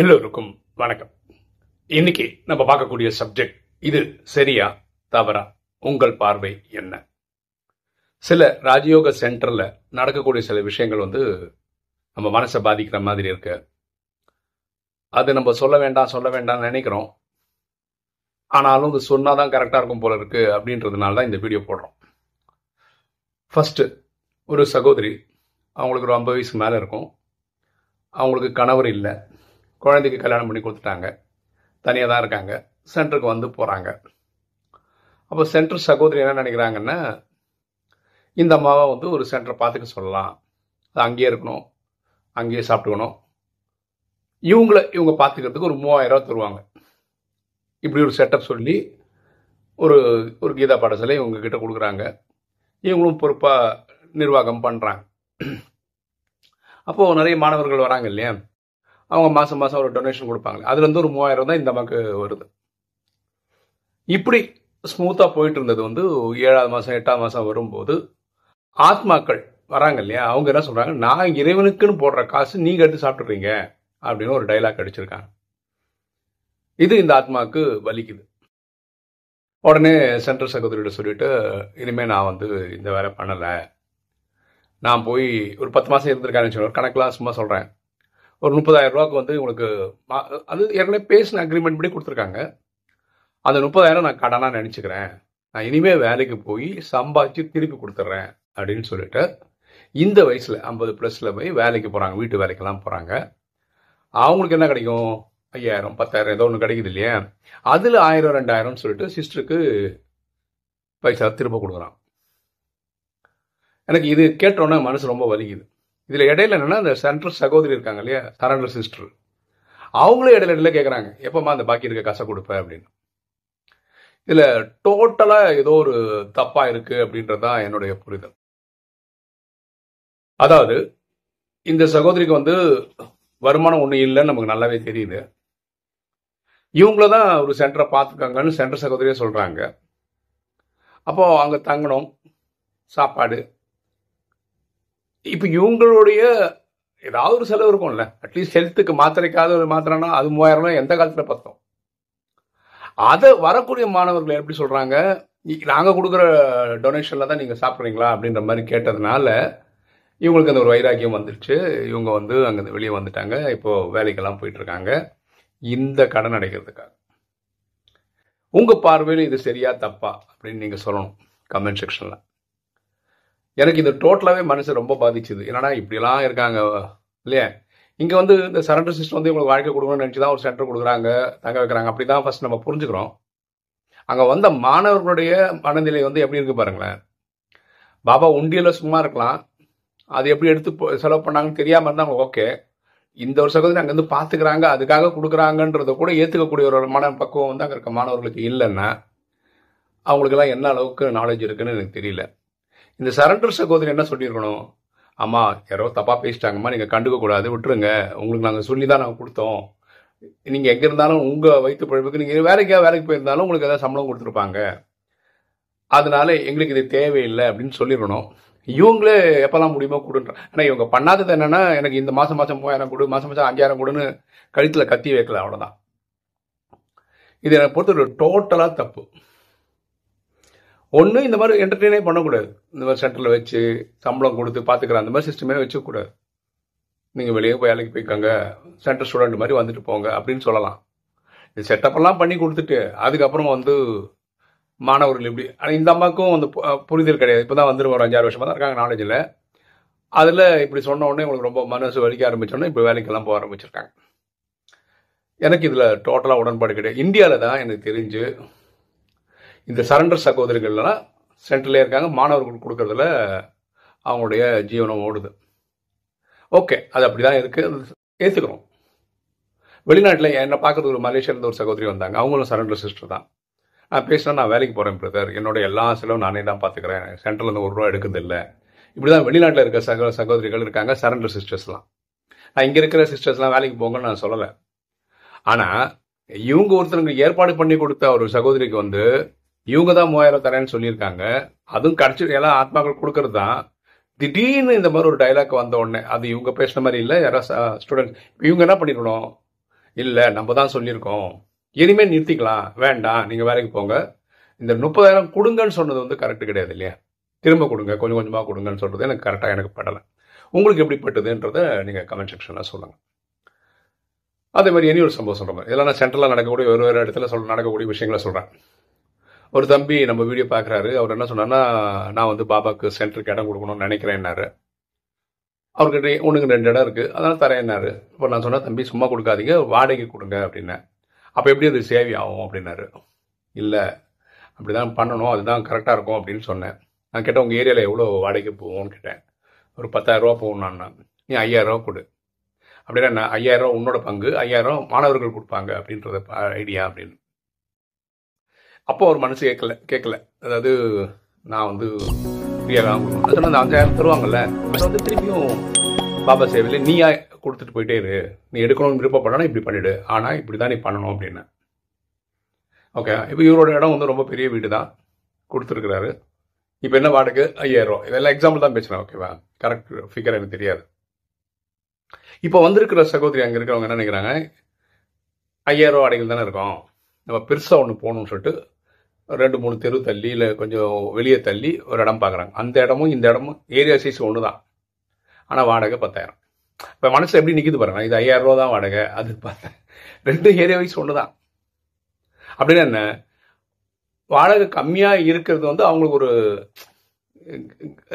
எல்லோருக்கும் வணக்கம் இன்னைக்கு நம்ம பார்க்கக்கூடிய சப்ஜெக்ட் இது சரியா தவறா உங்கள் பார்வை என்ன சில ராஜயோக சென்டரில் நடக்கக்கூடிய சில விஷயங்கள் வந்து நம்ம மனசை பாதிக்கிற மாதிரி இருக்கு அது நம்ம சொல்ல வேண்டாம் சொல்ல வேண்டாம்னு நினைக்கிறோம் ஆனாலும் இது சொன்னால் தான் கரெக்டாக இருக்கும் போல இருக்கு அப்படின்றதுனால தான் இந்த வீடியோ போடுறோம் ஃபஸ்ட்டு ஒரு சகோதரி அவங்களுக்கு ஒரு ஐம்பது வயசுக்கு மேலே இருக்கும் அவங்களுக்கு கணவர் இல்லை குழந்தைக்கு கல்யாணம் பண்ணி கொடுத்துட்டாங்க தனியாக தான் இருக்காங்க சென்டருக்கு வந்து போகிறாங்க அப்போ சென்டர் சகோதரி என்ன நினைக்கிறாங்கன்னா இந்த அம்மாவை வந்து ஒரு சென்டரை பார்த்துக்க சொல்லலாம் அது அங்கேயே இருக்கணும் அங்கேயே சாப்பிட்டுக்கணும் இவங்கள இவங்க பார்த்துக்கிறதுக்கு ஒரு மூவாயிரம் ரூபா தருவாங்க இப்படி ஒரு செட்டப் சொல்லி ஒரு ஒரு கீதா பாடசாலை இவங்கக்கிட்ட கொடுக்குறாங்க இவங்களும் பொறுப்பாக நிர்வாகம் பண்ணுறாங்க அப்போது நிறைய மாணவர்கள் வராங்க இல்லையா அவங்க மாதம் மாதம் ஒரு டொனேஷன் கொடுப்பாங்களே அதுலேருந்து ஒரு மூவாயிரம் தான் இந்த அம்மாவுக்கு வருது இப்படி ஸ்மூத்தாக போயிட்டு இருந்தது வந்து ஏழாவது மாதம் எட்டாவது மாதம் வரும்போது ஆத்மாக்கள் வராங்க இல்லையா அவங்க என்ன சொல்கிறாங்க நான் இறைவனுக்குன்னு போடுற காசு நீங்கள் எடுத்து சாப்பிட்றீங்க அப்படின்னு ஒரு டைலாக் அடிச்சிருக்காங்க இது இந்த ஆத்மாவுக்கு வலிக்குது உடனே சென்ட்ரல் சகோதரிகிட்ட சொல்லிட்டு இனிமேல் நான் வந்து இந்த வேலை பண்ணலை நான் போய் ஒரு பத்து மாதம் இருந்திருக்கேன்னு சொல்லுவேன் கணக்கெலாம் சும்மா சொல்கிறேன் ஒரு முப்பதாயிரம் ரூபாய்க்கு வந்து உங்களுக்கு அது ஏற்கனவே பேசின அக்ரிமெண்ட் பண்ணி கொடுத்துருக்காங்க அந்த முப்பதாயிரம் நான் கடனாக நினச்சிக்கிறேன் நான் இனிமேல் வேலைக்கு போய் சம்பாதிச்சு திருப்பி கொடுத்துட்றேன் அப்படின்னு சொல்லிட்டு இந்த வயசில் ஐம்பது ப்ளஸில் போய் வேலைக்கு போகிறாங்க வீட்டு வேலைக்கெல்லாம் போகிறாங்க அவங்களுக்கு என்ன கிடைக்கும் ஐயாயிரம் பத்தாயிரம் ஏதோ ஒன்று கிடைக்குது இல்லையா அதில் ஆயிரம் ரெண்டாயிரம்னு சொல்லிட்டு சிஸ்டருக்கு பைசா திரும்ப கொடுக்குறான் எனக்கு இது கேட்டோன்னே மனசு ரொம்ப வலிக்குது இதில் இடையில என்னென்னா அந்த சென்ட்ரல் சகோதரி இருக்காங்க இல்லையா சரண்டர் சிஸ்டர் அவங்களும் இடையில இடையில கேட்குறாங்க எப்போம்மா அந்த பாக்கி இருக்க காசை கொடுப்பேன் அப்படின்னு இதில் டோட்டலாக ஏதோ ஒரு தப்பாக இருக்குது அப்படின்றது தான் என்னுடைய புரிதல் அதாவது இந்த சகோதரிக்கு வந்து வருமானம் ஒன்றும் இல்லைன்னு நமக்கு நல்லாவே தெரியுது இவங்கள தான் ஒரு சென்டரை பார்த்துருக்காங்கன்னு சென்டர் சகோதரியே சொல்கிறாங்க அப்போது அங்கே தங்கணும் சாப்பாடு இப்போ இவங்களுடைய ஏதாவது ஒரு செலவு இருக்கும்ல அட்லீஸ்ட் ஹெல்த்துக்கு மாத்திரைக்காத ஒரு மாத்திரம்னா அது மூவாயிரம்னா எந்த காலத்தில் பத்தோம் அதை வரக்கூடிய மாணவர்கள் எப்படி சொல்கிறாங்க நாங்கள் கொடுக்குற டொனேஷனில் தான் நீங்கள் சாப்பிட்றீங்களா அப்படின்ற மாதிரி கேட்டதுனால இவங்களுக்கு அந்த ஒரு வைராக்கியம் வந்துருச்சு இவங்க வந்து அங்கே வெளியே வந்துட்டாங்க இப்போது வேலைக்கெல்லாம் போயிட்டுருக்காங்க இந்த கடன் அடைக்கிறதுக்காக உங்கள் பார்வையில் இது சரியா தப்பா அப்படின்னு நீங்கள் சொல்லணும் கமெண்ட் செக்ஷனில் எனக்கு இது டோட்டலாகவே மனசு ரொம்ப பாதிச்சுது என்னடா இப்படிலாம் இருக்காங்க இல்லையா இங்கே வந்து இந்த சரண்டர் சிஸ்டம் வந்து இவங்களுக்கு வாழ்க்கை கொடுக்கணும்னு நினச்சி தான் ஒரு சென்டர் கொடுக்குறாங்க தங்க வைக்கிறாங்க அப்படி தான் ஃபஸ்ட் நம்ம புரிஞ்சுக்கிறோம் அங்கே வந்த மாணவர்களுடைய மனநிலை வந்து எப்படி இருக்கு பாருங்களேன் பாபா உண்டியில் சும்மா இருக்கலாம் அது எப்படி எடுத்து செலவு பண்ணாங்கன்னு தெரியாமல் இருந்தாங்க ஓகே இந்த ஒரு சகோதரி வந்து பார்த்துக்கிறாங்க அதுக்காக கொடுக்குறாங்கன்றத கூட ஏற்றுக்கக்கூடிய ஒரு மன பக்குவம் வந்து அங்கே இருக்க மாணவர்களுக்கு இல்லைன்னா அவங்களுக்கெல்லாம் என்ன அளவுக்கு நாலேஜ் இருக்குன்னு எனக்கு தெரியல இந்த சரண்டர் சகோதரி என்ன சொல்லியிருக்கணும் அம்மா யாரோ தப்பாக பேசிட்டாங்கம்மா நீங்கள் கண்டுக்க கூடாது விட்டுருங்க உங்களுக்கு நாங்கள் சொல்லி தான் நாங்கள் கொடுத்தோம் நீங்கள் எங்கே இருந்தாலும் உங்கள் வயிற்று பழப்புக்கு நீங்கள் வேலைக்காக வேலைக்கு போயிருந்தாலும் உங்களுக்கு எதாவது சம்பளம் கொடுத்துருப்பாங்க அதனால எங்களுக்கு இது தேவையில்லை அப்படின்னு சொல்லிடணும் இவங்களே எப்போல்லாம் முடியுமோ கொடுன்ற ஆனால் இவங்க பண்ணாதது என்னென்னா எனக்கு இந்த மாதம் மாதம் மூவாயிரம் கொடு மாதம் மாதம் அஞ்சாயிரம் கொடுன்னு கழுத்தில் கத்தி வைக்கல அவ்வளோதான் இது என்னை பொறுத்த டோட்டலாக தப்பு ஒன்று இந்த மாதிரி என்டர்டெயினே பண்ணக்கூடாது இந்த மாதிரி சென்டரில் வச்சு சம்பளம் கொடுத்து பார்த்துக்கிறேன் அந்த மாதிரி சிஸ்டமே வச்சுக்கூடாது நீங்கள் வெளியே போய் வேலைக்கு போய்க்கோங்க சென்டர் ஸ்டூடெண்ட் மாதிரி வந்துட்டு போங்க அப்படின்னு சொல்லலாம் இது செட்டப்பெல்லாம் பண்ணி கொடுத்துட்டு அதுக்கப்புறம் வந்து மாணவர்கள் இப்படி ஆனால் இந்த அம்மாவுக்கும் வந்து புரிதல் கிடையாது இப்போ தான் வந்துடுவோம் ஒரு அஞ்சாறு வருஷமாக தான் இருக்காங்க நாலேஜில் அதில் இப்படி சொன்ன உடனே உங்களுக்கு ரொம்ப மனசு வலிக்க ஆரம்பிச்சோன்னே இப்போ வேலைக்கெல்லாம் போக ஆரம்பிச்சிருக்காங்க எனக்கு இதில் டோட்டலாக உடன்பாடு கிடையாது இந்தியாவில் தான் எனக்கு தெரிஞ்சு இந்த சரண்டர் சகோதரிகள்லாம் சென்ட்ரலே இருக்காங்க மாணவர்கள் கொடுக்கறதுல அவங்களுடைய ஜீவனம் ஓடுது ஓகே அது அப்படி தான் இருக்குது ஏற்றுக்கிறோம் வெளிநாட்டில் என்னை பார்க்கறதுக்கு ஒரு மலேசியாவிலேருந்து ஒரு சகோதரி வந்தாங்க அவங்களும் சரண்டர் சிஸ்டர் தான் நான் பேசினா நான் வேலைக்கு போகிறேன் பிரதர் என்னோடய எல்லா செலவும் நானே தான் பார்த்துக்கிறேன் சென்டர்லேருந்து ஒரு ரூபா எடுக்கிறதில்லை இப்படி தான் வெளிநாட்டில் இருக்க சக சகோதரிகள் இருக்காங்க சரண்டர் சிஸ்டர்ஸ்லாம் நான் இங்கே இருக்கிற சிஸ்டர்ஸ்லாம் வேலைக்கு போங்கன்னு நான் சொல்லலை ஆனால் இவங்க ஒருத்தருக்கு ஏற்பாடு பண்ணி கொடுத்த ஒரு சகோதரிக்கு வந்து இவங்க தான் மூவாயிரம் தரேன்னு சொல்லியிருக்காங்க அதுவும் கடைச்சி எல்லாம் ஆத்மாக்கள் கொடுக்கறது தான் திடீர்னு இந்த மாதிரி ஒரு டைலாக் வந்த உடனே அது இவங்க பேசின மாதிரி இல்லை யாராவது ஸ்டூடெண்ட்ஸ் இவங்க என்ன பண்ணிருக்கணும் இல்லை நம்ம தான் சொல்லியிருக்கோம் இனிமேல் நிறுத்திக்கலாம் வேண்டாம் நீங்கள் வேலைக்கு போங்க இந்த முப்பதாயிரம் கொடுங்கன்னு சொன்னது வந்து கரெக்டு கிடையாது இல்லையா திரும்ப கொடுங்க கொஞ்சம் கொஞ்சமாக கொடுங்கன்னு சொல்கிறது எனக்கு கரெக்டாக எனக்கு படலை உங்களுக்கு எப்படிப்பட்டதுன்றத நீங்கள் கமெண்ட் செக்ஷனில் சொல்லுங்கள் அதே மாதிரி இனி ஒரு சம்பவம் சொல்கிறேன் இதெல்லாம் நான் சென்ட்ரலாக நடக்கக்கூடிய ஒரு ஒரு இடத்துல சொல் நடக்கக்கூடிய விஷயங்களை சொல்கிறேன் ஒரு தம்பி நம்ம வீடியோ பார்க்குறாரு அவர் என்ன சொன்னார்னா நான் வந்து பாபாவுக்கு சென்டருக்கு இடம் கொடுக்கணும்னு நினைக்கிறேன்னாரு அவர்கிட்ட உனக்கு ரெண்டு இடம் இருக்குது அதனால் தரேன்னாரு இப்போ நான் சொன்னேன் தம்பி சும்மா கொடுக்காதீங்க வாடகை கொடுங்க அப்படின்னேன் அப்போ எப்படி அது சேவை ஆகும் அப்படின்னாரு இல்லை அப்படி தான் பண்ணணும் அதுதான் கரெக்டாக இருக்கும் அப்படின்னு சொன்னேன் நான் கேட்டேன் உங்கள் ஏரியாவில் எவ்வளோ வாடகைக்கு போவோம்னு கேட்டேன் ஒரு பத்தாயிரரூபா போகணும்னா நீ ஐயாயிரரூவா கொடு அப்படின்னா என்ன ஐயாயிரம் உன்னோட பங்கு ஐயாயிரம் மாணவர்கள் கொடுப்பாங்க அப்படின்றத ஐடியா அப்படின்னு அப்போ அவர் மனசு கேட்கல கேட்கல அதாவது நான் வந்து ஃப்ரீயாக தான் அந்த அஞ்சாயிரம் தருவாங்கல்ல வந்து திருப்பியும் பாபா சேவையில் நீயா கொடுத்துட்டு போயிட்டே இரு நீ எடுக்கணும்னு விருப்பப்படனா இப்படி பண்ணிவிடு ஆனால் இப்படி தான் நீ பண்ணணும் அப்படின்னு ஓகே இப்போ இவரோட இடம் வந்து ரொம்ப பெரிய வீடு தான் கொடுத்துருக்குறாரு இப்போ என்ன வாடகை ஐயாயிரம் இதெல்லாம் எக்ஸாம்பிள் தான் பேசுகிறேன் ஓகேவா கரெக்ட் ஃபிகர் எனக்கு தெரியாது இப்போ வந்திருக்கிற சகோதரி அங்கே இருக்கிறவங்க என்ன நினைக்கிறாங்க ஐயாயிரம் வாடகையில் தானே இருக்கும் நம்ம பெருசாக ஒன்று போகணும்னு சொல்லிட்டு ரெண்டு மூணு தெரு தள்ளி இல்லை கொஞ்சம் வெளியே தள்ளி ஒரு இடம் பார்க்குறாங்க அந்த இடமும் இந்த இடமும் ஏரியா சைஸ் ஒன்று தான் ஆனால் வாடகை பத்தாயிரம் இப்போ மனசு எப்படி நிற்கிது பாருங்க இது ஐயாயிரம் ரூபா தான் வாடகை அது பார்த்தேன் ரெண்டு ஏரியா வைஸ் ஒன்று தான் அப்படின்னா என்ன வாடகை கம்மியாக இருக்கிறது வந்து அவங்களுக்கு ஒரு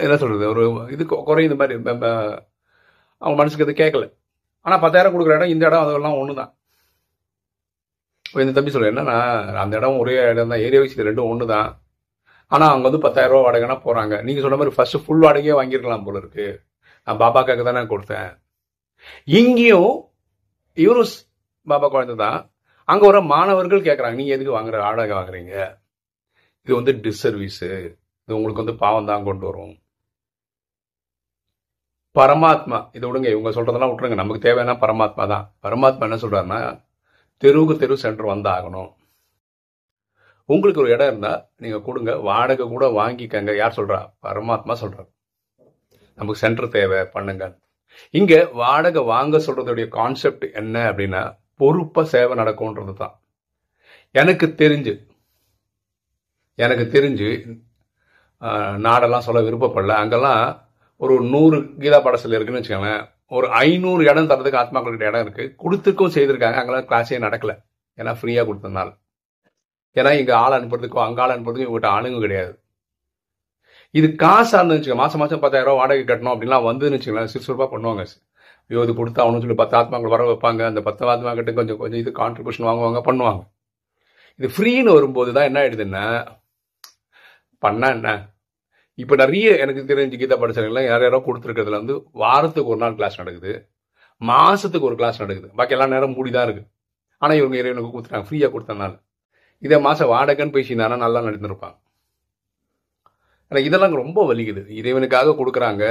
என்ன சொல்கிறது ஒரு இது இந்த மாதிரி அவங்க மனசுக்கு இது கேட்கல ஆனால் பத்தாயிரம் கொடுக்குற இடம் இந்த இடம் அதெல்லாம் ஒன்று தான் இப்போ இந்த தம்பி சொல்கிறேன் என்னன்னா அந்த இடம் ஒரே இடம் தான் ஏரியா வைஸ் ரெண்டும் ஒன்று தான் ஆனால் அவங்க வந்து பத்தாயிரரூபா வாடகைனா போகிறாங்க நீங்கள் சொன்ன மாதிரி ஃபஸ்ட்டு ஃபுல் வாடகையே வாங்கியிருக்கலாம் போல இருக்கு நான் பாபாக்காக்கு தானே கொடுத்தேன் இங்கேயும் இவரும் பாபா குழந்தை தான் அங்கே வர மாணவர்கள் கேட்குறாங்க நீங்கள் எதுக்கு வாங்குற வாடகை வாங்குறீங்க இது வந்து டிஸ்சர்வீஸு இது உங்களுக்கு வந்து பாவம் தான் கொண்டு வரும் பரமாத்மா இதை விடுங்க இவங்க சொல்றதெல்லாம் விட்டுருங்க நமக்கு தேவையான பரமாத்மா தான் பரமாத்மா என்ன சொல்றாருன்னா தெருவுக்கு தெரு சென்று வந்தாகணும் உங்களுக்கு ஒரு இடம் இருந்தால் நீங்கள் கொடுங்க வாடகை கூட வாங்கிக்கங்க யார் சொல்கிறா பரமாத்மா சொல்கிறார் நமக்கு சென்டர் தேவை பண்ணுங்க இங்கே வாடகை வாங்க சொல்கிறதுடைய கான்செப்ட் என்ன அப்படின்னா பொறுப்பாக சேவை நடக்கும்ன்றது தான் எனக்கு தெரிஞ்சு எனக்கு தெரிஞ்சு நாடெல்லாம் சொல்ல விருப்பப்படல அங்கெல்லாம் ஒரு நூறு கீதா படசில் இருக்குன்னு வச்சுக்கோங்களேன் ஒரு ஐநூறு இடம் தரதுக்கு ஆத்மாக்களுக்கு இடம் இருக்குது கொடுத்துக்கும் செய்திருக்காங்க அங்கெல்லாம் கிளாஸே நடக்கல ஏன்னா ஃப்ரீயாக கொடுத்ததுனால ஏன்னா இங்கே ஆள் அனுப்புறதுக்கும் அங்கே ஆள் அனுப்புறதுக்கும் இவங்ககிட்ட ஆளுங்க கிடையாது இது காசா இருந்துச்சு மாசம் மாதம் பத்தாயிரம் ரூபா வாடகை கட்டணும் அப்படின்லாம் வந்துன்னு வச்சுக்கலாம் சிறுசுறுப்பாக பண்ணுவாங்க ஐயோ இது கொடுத்தா அவனு சொல்லி பத்து ஆத்மாக்கள் வர வைப்பாங்க அந்த பத்து ஆத்மாக்கிட்ட கொஞ்சம் கொஞ்சம் இது கான்ட்ரிபியூஷன் வாங்குவாங்க பண்ணுவாங்க இது ஃப்ரீன்னு வரும்போது தான் என்ன ஆயிடுதுன்னா பண்ணா என்ன இப்போ நிறைய எனக்கு தெரிஞ்சு கீதா பாடசாலைகள்லாம் யார் யாரோ கொடுத்துருக்கிறதுல வந்து வாரத்துக்கு ஒரு நாள் கிளாஸ் நடக்குது மாதத்துக்கு ஒரு கிளாஸ் நடக்குது பாக்கி எல்லா நேரம் மூடி தான் இருக்குது ஆனால் இவங்க இறைவனுக்கு கொடுத்துட்டாங்க ஃப்ரீயாக கொடுத்தனால இதே மாதம் வாடகைன்னு பேசியிருந்தாங்கன்னா நல்லா நடந்திருப்பாங்க ஆனால் இதெல்லாம் ரொம்ப வலிக்குது இறைவனுக்காக கொடுக்குறாங்க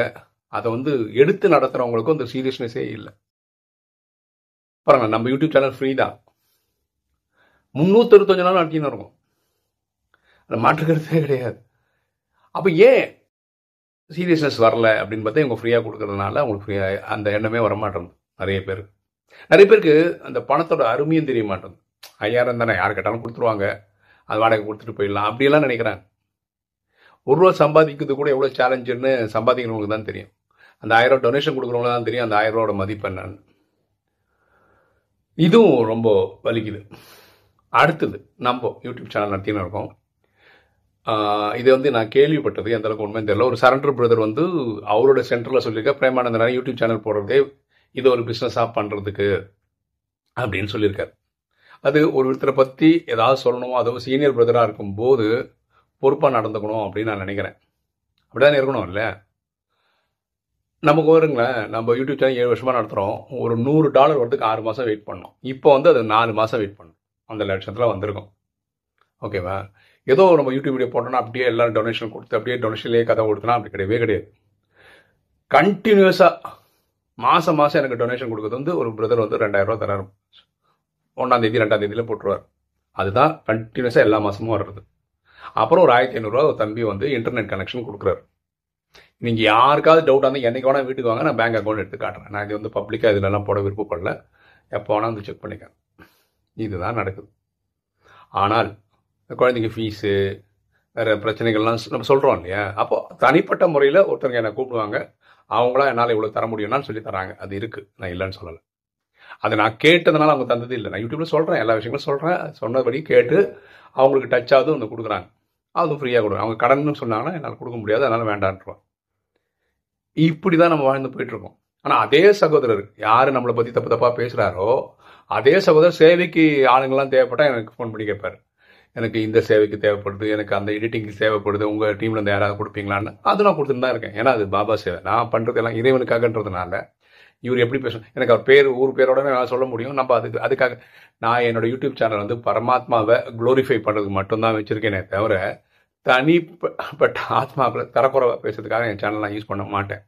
அதை வந்து எடுத்து நடத்துகிறவங்களுக்கும் அந்த சீரியஸ்னஸே இல்லை பாருங்க நம்ம யூடியூப் சேனல் ஃப்ரீ தான் முந்நூற்றி அறுபத்தஞ்சு நாள் நடத்தின்னு இருக்கும் அதை மாற்றுக்கிறதே கிடையாது அப்போ ஏன் சீரியஸ்னஸ் வரல அப்படின்னு பார்த்தா இவங்க ஃப்ரீயாக கொடுக்கறதுனால அவங்களுக்கு ஃப்ரீயாக அந்த எண்ணமே வரமாட்டேங்குது நிறைய பேருக்கு நிறைய பேருக்கு அந்த பணத்தோட அருமையும் தெரிய மாட்டேங்குது ஐயாயிரம் தானே யார் கேட்டாலும் கொடுத்துருவாங்க அது வாடகை கொடுத்துட்டு போயிடலாம் அப்படியெல்லாம் நினைக்கிறாங்க ஒரு ரூபா சம்பாதிக்கிறது கூட எவ்வளோ சேலஞ்சுன்னு சம்பாதிக்கிறவங்களுக்கு தான் தெரியும் அந்த ஆயிரம் ரூபா டொனேஷன் கொடுக்குறவங்களுக்கு தான் தெரியும் அந்த ஆயிரம் ரூபாவோட மதிப்பு என்னன்னு இதுவும் ரொம்ப வலிக்குது அடுத்தது நம்ம யூடியூப் சேனல் நடத்தின்னு இருக்கோம் இதை வந்து நான் கேள்விப்பட்டது எந்த அளவுக்கு உண்மை தெரியல ஒரு சரண்டர் பிரதர் வந்து அவரோட சென்டரில் சொல்லியிருக்க பிரேமானந்தன் யூடியூப் சேனல் போடுறதே இது ஒரு பிஸ்னஸாக பண்ணுறதுக்கு அப்படின்னு சொல்லியிருக்கார் அது ஒரு ஒருத்தரை பற்றி ஏதாவது சொல்லணும் அதுவும் சீனியர் பிரதராக இருக்கும்போது பொறுப்பாக நடந்துக்கணும் அப்படின்னு நான் நினைக்கிறேன் அப்படி தான் இருக்கணும் இல்லை நமக்கு வருங்களேன் நம்ம யூடியூப் சேனல் ஏழு வருஷமாக நடத்துகிறோம் ஒரு நூறு டாலர் வரதுக்கு ஆறு மாதம் வெயிட் பண்ணோம் இப்போ வந்து அது நாலு மாதம் வெயிட் பண்ணோம் அந்த லட்சத்தில் வந்திருக்கும் ஓகேவா ஏதோ நம்ம யூடியூப் வீடியோ போட்டோம்னா அப்படியே எல்லாரும் டொனேஷன் கொடுத்து அப்படியே டொனேஷன்லேயே கதை கொடுத்தனா அப்படி கிடையவே கிடையாது கண்டினியூஸாக மாதம் மாதம் எனக்கு டொனேஷன் கொடுக்குறது வந்து ஒரு பிரதர் வந்து ரூபா தராரு ஒன்றாம் தேதி ரெண்டாம் தேதியில் போட்டுருவார் அதுதான் கண்டினியூஸாக எல்லா மாதமும் வர்றது அப்புறம் ஒரு ஆயிரத்தி ஐநூறுரூவா ஒரு தம்பி வந்து இன்டர்நெட் கனெக்ஷன் கொடுக்குறாரு நீங்கள் யாருக்காவது டவுட் வந்து என்றைக்கு வேணால் வீட்டுக்கு வாங்க நான் பேங்க் அக்கௌண்ட் எடுத்து காட்டுறேன் நான் இது வந்து பப்ளிக்காக இதிலெல்லாம் போட விருப்பப்படல எப்போ வேணால் வந்து செக் பண்ணிக்க இதுதான் நடக்குது ஆனால் குழந்தைங்க ஃபீஸு வேறு பிரச்சனைகள்லாம் நம்ம சொல்கிறோம் இல்லையா அப்போது தனிப்பட்ட முறையில் ஒருத்தவங்க என்னை கூப்பிடுவாங்க அவங்களா என்னால் இவ்வளோ தர முடியும்னு சொல்லி தராங்க அது இருக்குது நான் இல்லைன்னு சொல்லலை அதை நான் கேட்டதுனால அவங்க தந்தது இல்லை நான் யூடியூப்பில் சொல்கிறேன் எல்லா விஷயங்களும் சொல்கிறேன் சொன்னபடி கேட்டு அவங்களுக்கு டச் ஆகுது வந்து கொடுக்குறாங்க அதுவும் ஃப்ரீயாக கொடுக்குறேன் அவங்க கடன்னு சொன்னாங்கன்னா என்னால் கொடுக்க முடியாது அதனால் வேண்டான்ட்டுருவான் இப்படி தான் நம்ம வாழ்ந்து போயிட்டுருக்கோம் ஆனால் அதே சகோதரர் யார் நம்மளை பற்றி தப்பு தப்பாக பேசுகிறாரோ அதே சகோதரர் சேவைக்கு ஆளுங்கள்லாம் தேவைப்பட்டால் எனக்கு ஃபோன் பண்ணி கேட்பார் எனக்கு இந்த சேவைக்கு தேவைப்படுது எனக்கு அந்த எடிட்டிங்க்கு தேவைப்படுது உங்கள் டீமில் இருந்து யாராவது கொடுப்பீங்களான்னு அதெல்லாம் கொடுத்துட்டு தான் இருக்கேன் ஏன்னா அது பாபா சேவை நான் பண்ணுறது எல்லாம் இறைவனுக்காகன்றதுனால இவர் எப்படி பேசணும் எனக்கு அவர் பேர் ஊர் பேரோட நான் சொல்ல முடியும் நம்ம அதுக்கு அதுக்காக நான் என்னோட யூடியூப் சேனல் வந்து பரமாத்மாவை குளோரிஃபை பண்ணுறதுக்கு மட்டும்தான் வச்சுருக்கேனே தவிர தனிப்பட்ட ஆத்மாவில் தரக்குறவை பேசுறதுக்காக என் சேனல் நான் யூஸ் பண்ண மாட்டேன்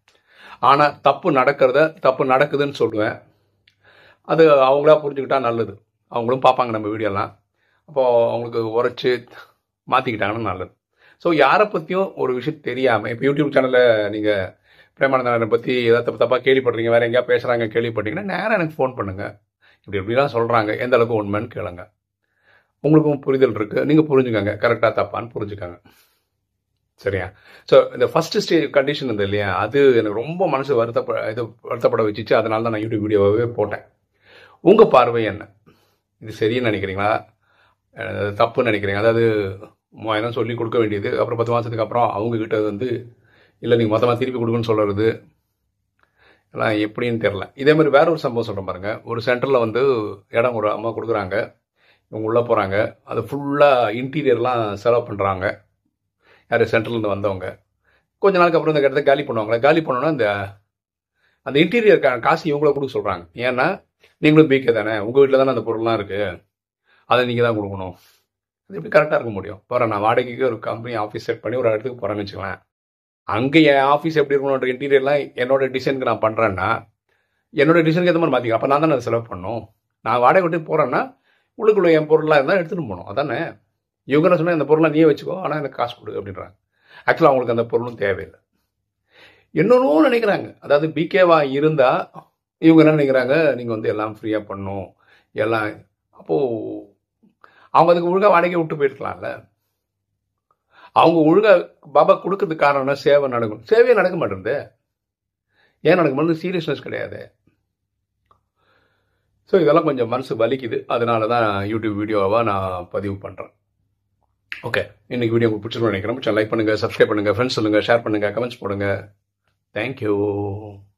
ஆனால் தப்பு நடக்கிறத தப்பு நடக்குதுன்னு சொல்லுவேன் அது அவங்களா புரிஞ்சுக்கிட்டா நல்லது அவங்களும் பார்ப்பாங்க நம்ம வீடியோலாம் அப்போது அவங்களுக்கு உரைச்சி மாற்றிக்கிட்டாங்கன்னா நல்லது ஸோ யாரை பற்றியும் ஒரு விஷயம் தெரியாமல் இப்போ யூடியூப் சேனலில் நீங்கள் பிரேமானந்தனை பற்றி ஏதாவது தப்பு தப்பாக கேள்விப்படுறீங்க வேறு எங்கேயா பேசுகிறாங்க கேள்விப்பட்டீங்கன்னா நேராக எனக்கு ஃபோன் பண்ணுங்கள் இப்படி இப்படிலாம் சொல்கிறாங்க எந்த அளவுக்கு உண்மைன்னு கேளுங்க உங்களுக்கும் புரிதல் இருக்குது நீங்கள் புரிஞ்சுக்கோங்க கரெக்டாக தப்பான்னு புரிஞ்சுக்கோங்க சரியா ஸோ இந்த ஃபஸ்ட்டு ஸ்டேஜ் கண்டிஷன் இருந்தது இல்லையா அது எனக்கு ரொம்ப மனசு வருத்தப்பட இது வருத்தப்பட வச்சுச்சு அதனால தான் நான் யூடியூப் வீடியோவே போட்டேன் உங்கள் பார்வை என்ன இது சரின்னு நினைக்கிறீங்களா தப்புன்னு நினைக்கிறேன் அதாவது மூவாயிரம் சொல்லி கொடுக்க வேண்டியது அப்புறம் பத்து மாதத்துக்கு அப்புறம் அவங்கக்கிட்ட வந்து இல்லை நீங்கள் மொத்தமாக திருப்பி கொடுக்குன்னு சொல்கிறது எல்லாம் எப்படின்னு தெரில இதே மாதிரி வேற ஒரு சம்பவம் சொல்கிறேன் பாருங்கள் ஒரு சென்டரில் வந்து இடம் ஒரு அம்மா கொடுக்குறாங்க இவங்க உள்ளே போகிறாங்க அது ஃபுல்லாக இன்டீரியர்லாம் செலவு பண்ணுறாங்க யார் சென்ட்ரலேருந்து வந்தவங்க கொஞ்ச நாளுக்கு அப்புறம் இந்த இடத்த காலி பண்ணுவாங்களே காலி பண்ணோன்னா அந்த அந்த இன்டீரியர் காசு இவங்கள கொடுக்க சொல்கிறாங்க ஏன்னா நீங்களும் பீக்கே தானே உங்கள் வீட்டில் தானே அந்த பொருள்லாம் இருக்குது அதை நீங்கள் தான் கொடுக்கணும் அது எப்படி கரெக்டாக இருக்க முடியும் போகிறேன் நான் வாடகைக்கு ஒரு கம்பெனி ஆஃபீஸ் செட் பண்ணி ஒரு இடத்துக்கு போகிறேன்னு வச்சுக்கலேன் அங்கே என் ஆஃபீஸ் எப்படி இருக்கணுன்ற இன்டீரியர்லாம் என்னோட டிசைனுக்கு நான் பண்ணுறேன்னா என்னோடய டிசைனுக்கு ஏற்ற மாதிரி மாற்றிக்க அப்போ நான் தானே அதை செலவு பண்ணும் நான் வாடகை விட்டு போகிறேன்னா உள்ளுக்குள்ளே என் பொருளாக இருந்தால் எடுத்துகிட்டு போகணும் அதானே இவங்க சொன்னால் இந்த பொருளாக நீயே வச்சுக்கோ ஆனால் எனக்கு காசு கொடு அப்படின்றாங்க ஆக்சுவலாக அவங்களுக்கு அந்த பொருளும் தேவையில்லை இன்னொன்னு நினைக்கிறாங்க அதாவது பிகேவா இருந்தால் இவங்க என்ன நினைக்கிறாங்க நீங்கள் வந்து எல்லாம் ஃப்ரீயாக பண்ணும் எல்லாம் அப்போது அவங்க அதுக்கு ஒழுங்காக வாடகை விட்டு போயிருக்கலாம்ல அவங்க ஒழுங்காக பாபா கொடுக்கறதுக்கு காரணம்னா சேவை நடக்கும் சேவையே நடக்க மாட்டேங்குது ஏன் நடக்க மாட்டேங்குது சீரியஸ்னஸ் கிடையாது ஸோ இதெல்லாம் கொஞ்சம் மனசு வலிக்குது அதனால தான் யூடியூப் வீடியோவாக நான் பதிவு பண்ணுறேன் ஓகே இன்னைக்கு வீடியோ உங்களுக்கு பிடிச்சிருக்கோம் நினைக்கிறேன் லைக் பண்ணுங்கள் சப்ஸ்கிரைப் பண்ணுங்கள் ஃப்ரெண்ட்ஸ் சொல்லுங்கள் ஷேர் பண்ணுங்கள் கமெண்ட்ஸ் பண்ணுங்கள் தேங்க்யூ